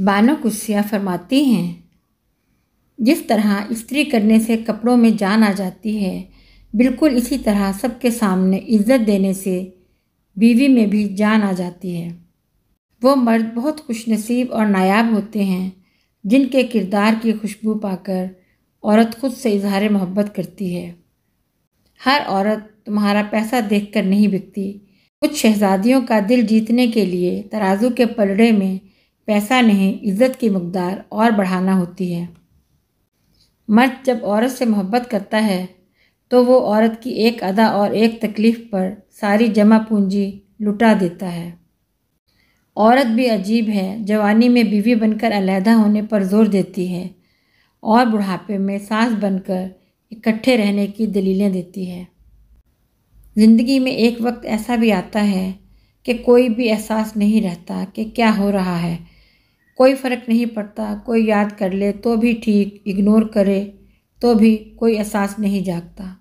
बानो कुसिया फरमाती हैं जिस तरह इस्त्री करने से कपड़ों में जान आ जाती है बिल्कुल इसी तरह सबके सामने इज्जत देने से बीवी में भी जान आ जाती है वो मर्द बहुत खुशनसीब और नायाब होते हैं जिनके किरदार की खुशबू पाकर औरत खुद से इजहार मोहब्बत करती है हर औरत तुम्हारा पैसा देखकर नहीं बिकती कुछ शहजादियों का दिल जीतने के लिए तराजू के पलड़े में पैसा नहीं इज्जत की मकदार और बढ़ाना होती है मर्द जब औरत से मोहब्बत करता है तो वो औरत की एक अदा और एक तकलीफ़ पर सारी जमा पूंजी लुटा देता है औरत भी अजीब है जवानी में बीवी बनकर अलहदा होने पर जोर देती है और बुढ़ापे में सास बनकर इकट्ठे रहने की दलीलें देती है ज़िंदगी में एक वक्त ऐसा भी आता है कि कोई भी एहसास नहीं रहता कि क्या हो रहा है कोई फ़र्क नहीं पड़ता कोई याद कर ले तो भी ठीक इग्नोर करे तो भी कोई एहसास नहीं जागता